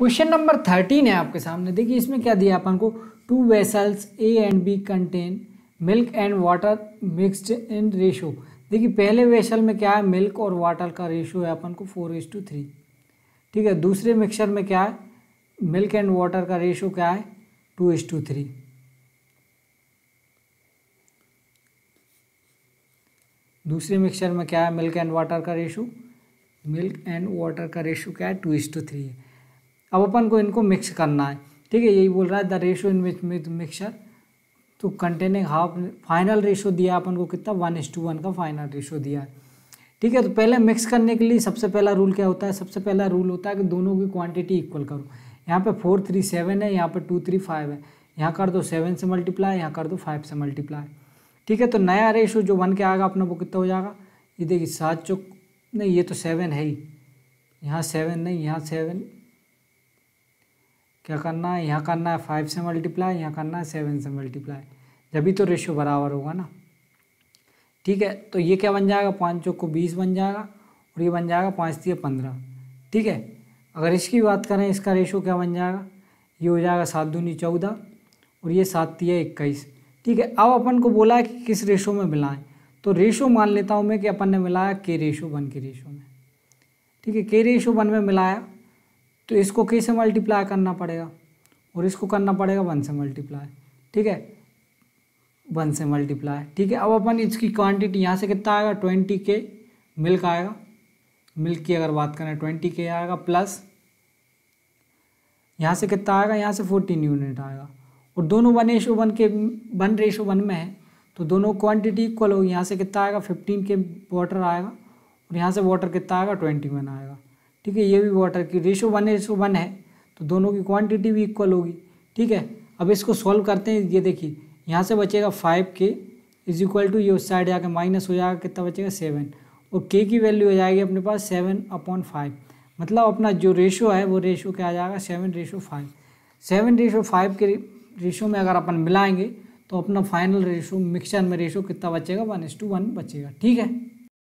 question number thirteen है आपके सामने देखिए इसमें क्या दिया अपन को two vessels A and B contain milk and water mixed in ratio देखिए पहले वेसल में क्या है मिल्क और वाटर का रेशो है अपन को फोर इज टू थ्री ठीक है दूसरे मिक्सचर में क्या है मिल्क एंड वाटर का रेशो क्या है टू इज टू थ्री दूसरे मिक्सचर में क्या है मिल्क एंड वाटर का रेशो मिल्क एंड वाटर का रेशो क्या है टू इज टू थ्री है अब अपन को इनको मिक्स करना है ठीक है यही बोल रहा है the ratio in which mixture तो कंटेनिंग हाफ फाइनल रेशो दिया अपन को कितना वन इज टू वन का फाइनल रेशो दिया है ठीक है तो पहले मिक्स करने के लिए सबसे पहला रूल क्या होता है सबसे पहला रूल होता है कि दोनों की क्वांटिटी इक्वल करो यहाँ पे फोर थ्री सेवन है यहाँ पे टू थ्री फाइव है यहाँ कर दो सेवन से मल्टीप्लाई यहाँ कर दो फाइव से मल्टीप्लाई ठीक है तो नया रेशो जो वन के आएगा अपना वो कितना हो जाएगा ये देखिए सात चौक नहीं ये तो सेवन है ही यहाँ सेवन नहीं यहाँ सेवन क्या करना है यहाँ करना है फाइव से मल्टीप्लाई यहाँ करना है सेवन से मल्टीप्लाई जब भी तो रेशो बराबर होगा ना ठीक है तो ये क्या बन जाएगा पाँच चौक को बीस बन जाएगा और ये बन जाएगा पाँच तीय पंद्रह ठीक है अगर इसकी बात करें इसका रेशो क्या बन जाएगा ये हो जाएगा सात दूनी चौदह और ये सात तीय इक्कीस ठीक है अब अपन को बोला है कि किस रेशो में मिलाएं तो रेशो मान लेता हूँ मैं कि अपन ने मिलाया के रेशो वन के रेशो में ठीक है के रेशो वन में मिलाया तो इसको कैसे से मल्टीप्लाई करना पड़ेगा और इसको करना पड़ेगा वन से मल्टीप्लाई ठीक है वन से मल्टीप्लाई ठीक है अब अपन इसकी क्वांटिटी यहाँ से कितना आएगा ट्वेंटी के मिल्क आएगा मिल्क की अगर बात करें ट्वेंटी के आएगा प्लस यहाँ से कितना आएगा यहाँ से फोर्टीन यूनिट आएगा और दोनों वन रेशो वन के वन रेशो वन में है तो दोनों क्वांटिटी इक्वल होगी यहाँ से कितना आएगा फिफ्टीन के वाटर आएगा और यहाँ से वाटर कितना आएगा ट्वेंटी वन आएगा ठीक है ये भी वाटर की रेशो वन रेशो वन है तो दोनों की क्वांटिटी भी इक्वल होगी ठीक है अब इसको सॉल्व करते हैं ये देखिए यहाँ से बचेगा फाइव के इज इक्वल टू ये उस साइड जाकर माइनस हो जाएगा कितना बचेगा सेवन और के की वैल्यू हो जाएगी अपने पास सेवन अपॉन फाइव मतलब अपना जो रेशो है वो रेशो क्या आ जाएगा seven ratio five seven ratio five के रेशो में अगर अपन मिलाएंगे तो अपना फाइनल रेशो मिक्सचर में रेशो कितना बचेगा वन एस टू वन बचेगा ठीक है